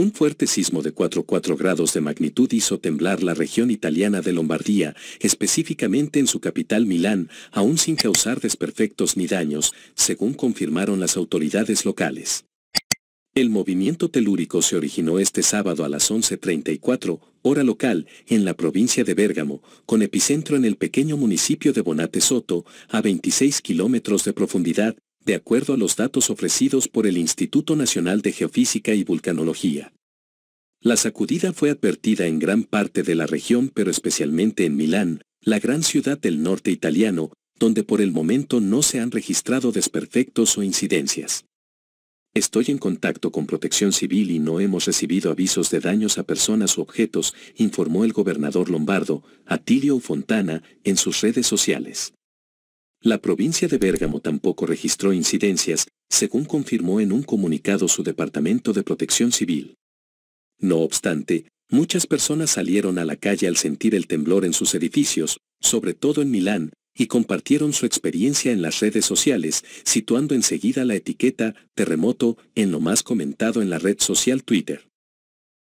Un fuerte sismo de 4,4 grados de magnitud hizo temblar la región italiana de Lombardía, específicamente en su capital Milán, aún sin causar desperfectos ni daños, según confirmaron las autoridades locales. El movimiento telúrico se originó este sábado a las 11.34, hora local, en la provincia de Bérgamo, con epicentro en el pequeño municipio de Bonate Soto, a 26 kilómetros de profundidad, de acuerdo a los datos ofrecidos por el Instituto Nacional de Geofísica y Vulcanología. La sacudida fue advertida en gran parte de la región pero especialmente en Milán, la gran ciudad del norte italiano, donde por el momento no se han registrado desperfectos o incidencias. Estoy en contacto con Protección Civil y no hemos recibido avisos de daños a personas u objetos, informó el gobernador lombardo, Atilio Fontana, en sus redes sociales. La provincia de Bérgamo tampoco registró incidencias, según confirmó en un comunicado su Departamento de Protección Civil. No obstante, muchas personas salieron a la calle al sentir el temblor en sus edificios, sobre todo en Milán, y compartieron su experiencia en las redes sociales, situando enseguida la etiqueta terremoto en lo más comentado en la red social Twitter.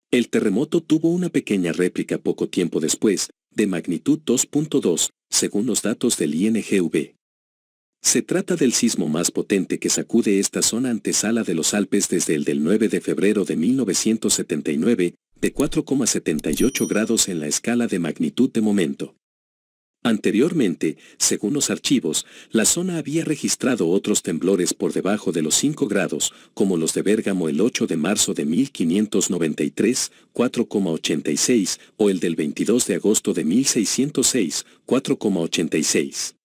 El terremoto tuvo una pequeña réplica poco tiempo después, de magnitud 2.2, según los datos del INGV. Se trata del sismo más potente que sacude esta zona antesala de los Alpes desde el del 9 de febrero de 1979, de 4,78 grados en la escala de magnitud de momento. Anteriormente, según los archivos, la zona había registrado otros temblores por debajo de los 5 grados, como los de Bérgamo el 8 de marzo de 1593, 4,86, o el del 22 de agosto de 1606, 4,86.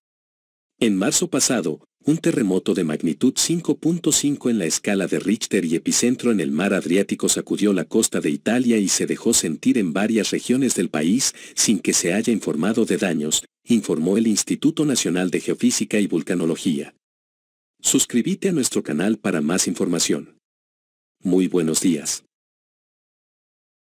En marzo pasado, un terremoto de magnitud 5.5 en la escala de Richter y epicentro en el mar Adriático sacudió la costa de Italia y se dejó sentir en varias regiones del país sin que se haya informado de daños, informó el Instituto Nacional de Geofísica y Vulcanología. Suscríbete a nuestro canal para más información. Muy buenos días.